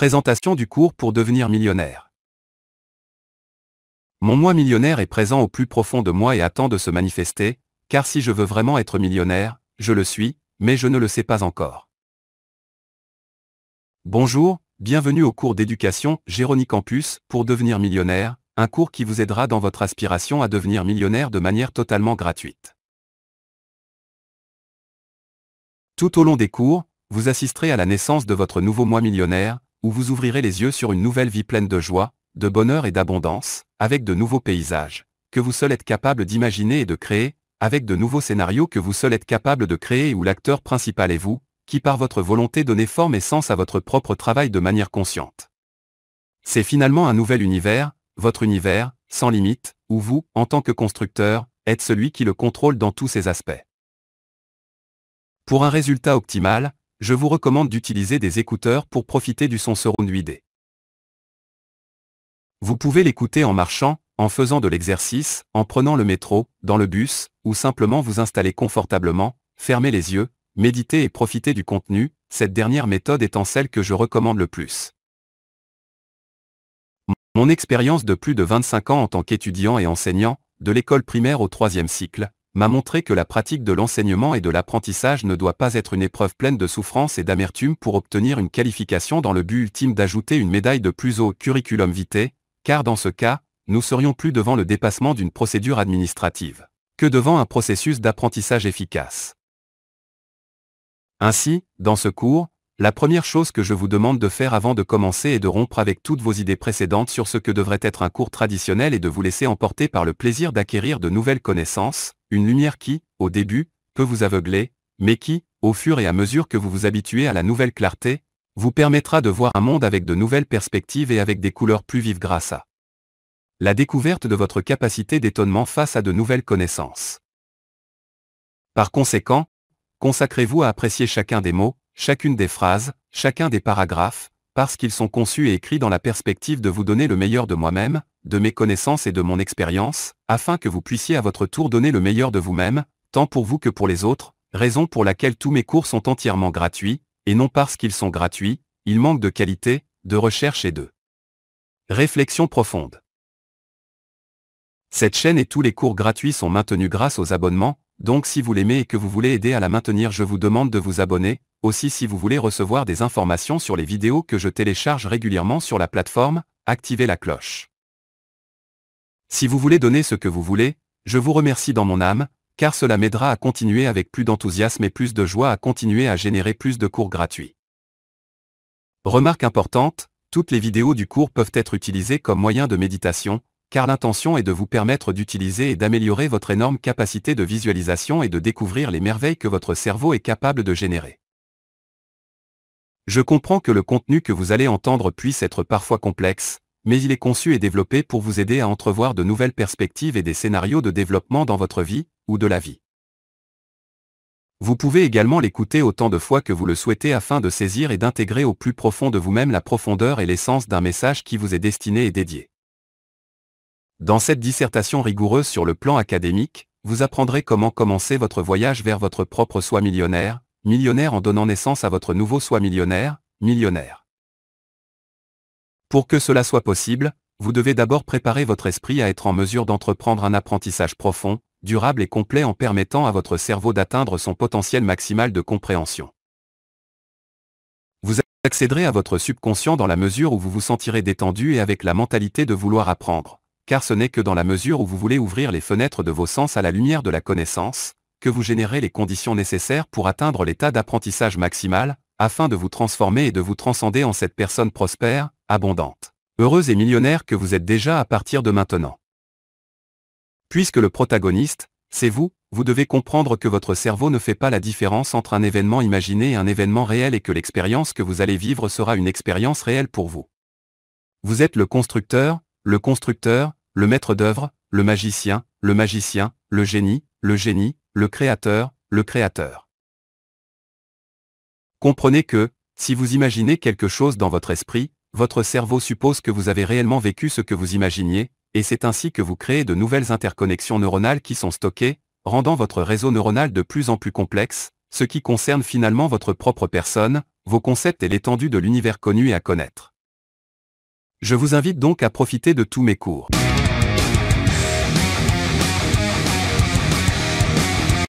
Présentation du cours pour devenir millionnaire. Mon moi millionnaire est présent au plus profond de moi et attend de se manifester, car si je veux vraiment être millionnaire, je le suis, mais je ne le sais pas encore. Bonjour, bienvenue au cours d'éducation Jéronique Campus pour devenir millionnaire, un cours qui vous aidera dans votre aspiration à devenir millionnaire de manière totalement gratuite. Tout au long des cours, vous assisterez à la naissance de votre nouveau moi millionnaire, où vous ouvrirez les yeux sur une nouvelle vie pleine de joie, de bonheur et d'abondance, avec de nouveaux paysages, que vous seul êtes capable d'imaginer et de créer, avec de nouveaux scénarios que vous seul êtes capable de créer où l'acteur principal est vous, qui par votre volonté donnez forme et sens à votre propre travail de manière consciente. C'est finalement un nouvel univers, votre univers, sans limite, où vous, en tant que constructeur, êtes celui qui le contrôle dans tous ses aspects. Pour un résultat optimal, je vous recommande d'utiliser des écouteurs pour profiter du son surround 8D. Vous pouvez l'écouter en marchant, en faisant de l'exercice, en prenant le métro, dans le bus, ou simplement vous installer confortablement, fermer les yeux, méditer et profiter du contenu, cette dernière méthode étant celle que je recommande le plus. Mon expérience de plus de 25 ans en tant qu'étudiant et enseignant, de l'école primaire au troisième cycle, m'a montré que la pratique de l'enseignement et de l'apprentissage ne doit pas être une épreuve pleine de souffrance et d'amertume pour obtenir une qualification dans le but ultime d'ajouter une médaille de plus au curriculum vitae, car dans ce cas, nous serions plus devant le dépassement d'une procédure administrative que devant un processus d'apprentissage efficace. Ainsi, dans ce cours, la première chose que je vous demande de faire avant de commencer est de rompre avec toutes vos idées précédentes sur ce que devrait être un cours traditionnel et de vous laisser emporter par le plaisir d'acquérir de nouvelles connaissances, une lumière qui, au début, peut vous aveugler, mais qui, au fur et à mesure que vous vous habituez à la nouvelle clarté, vous permettra de voir un monde avec de nouvelles perspectives et avec des couleurs plus vives grâce à la découverte de votre capacité d'étonnement face à de nouvelles connaissances. Par conséquent, consacrez-vous à apprécier chacun des mots, chacune des phrases, chacun des paragraphes, parce qu'ils sont conçus et écrits dans la perspective de vous donner le meilleur de moi-même, de mes connaissances et de mon expérience, afin que vous puissiez à votre tour donner le meilleur de vous-même, tant pour vous que pour les autres, raison pour laquelle tous mes cours sont entièrement gratuits, et non parce qu'ils sont gratuits, ils manquent de qualité, de recherche et de réflexion profonde. Cette chaîne et tous les cours gratuits sont maintenus grâce aux abonnements, donc si vous l'aimez et que vous voulez aider à la maintenir je vous demande de vous abonner, aussi si vous voulez recevoir des informations sur les vidéos que je télécharge régulièrement sur la plateforme, activez la cloche. Si vous voulez donner ce que vous voulez, je vous remercie dans mon âme, car cela m'aidera à continuer avec plus d'enthousiasme et plus de joie à continuer à générer plus de cours gratuits. Remarque importante, toutes les vidéos du cours peuvent être utilisées comme moyen de méditation, car l'intention est de vous permettre d'utiliser et d'améliorer votre énorme capacité de visualisation et de découvrir les merveilles que votre cerveau est capable de générer. Je comprends que le contenu que vous allez entendre puisse être parfois complexe, mais il est conçu et développé pour vous aider à entrevoir de nouvelles perspectives et des scénarios de développement dans votre vie, ou de la vie. Vous pouvez également l'écouter autant de fois que vous le souhaitez afin de saisir et d'intégrer au plus profond de vous-même la profondeur et l'essence d'un message qui vous est destiné et dédié. Dans cette dissertation rigoureuse sur le plan académique, vous apprendrez comment commencer votre voyage vers votre propre soi millionnaire, millionnaire en donnant naissance à votre nouveau soi millionnaire, millionnaire. Pour que cela soit possible, vous devez d'abord préparer votre esprit à être en mesure d'entreprendre un apprentissage profond, durable et complet en permettant à votre cerveau d'atteindre son potentiel maximal de compréhension. Vous accéderez à votre subconscient dans la mesure où vous vous sentirez détendu et avec la mentalité de vouloir apprendre car ce n'est que dans la mesure où vous voulez ouvrir les fenêtres de vos sens à la lumière de la connaissance, que vous générez les conditions nécessaires pour atteindre l'état d'apprentissage maximal, afin de vous transformer et de vous transcender en cette personne prospère, abondante, heureuse et millionnaire que vous êtes déjà à partir de maintenant. Puisque le protagoniste, c'est vous, vous devez comprendre que votre cerveau ne fait pas la différence entre un événement imaginé et un événement réel et que l'expérience que vous allez vivre sera une expérience réelle pour vous. Vous êtes le constructeur, le constructeur, le maître d'œuvre, le magicien, le magicien, le génie, le génie, le créateur, le créateur. Comprenez que, si vous imaginez quelque chose dans votre esprit, votre cerveau suppose que vous avez réellement vécu ce que vous imaginiez, et c'est ainsi que vous créez de nouvelles interconnexions neuronales qui sont stockées, rendant votre réseau neuronal de plus en plus complexe, ce qui concerne finalement votre propre personne, vos concepts et l'étendue de l'univers connu et à connaître. Je vous invite donc à profiter de tous mes cours.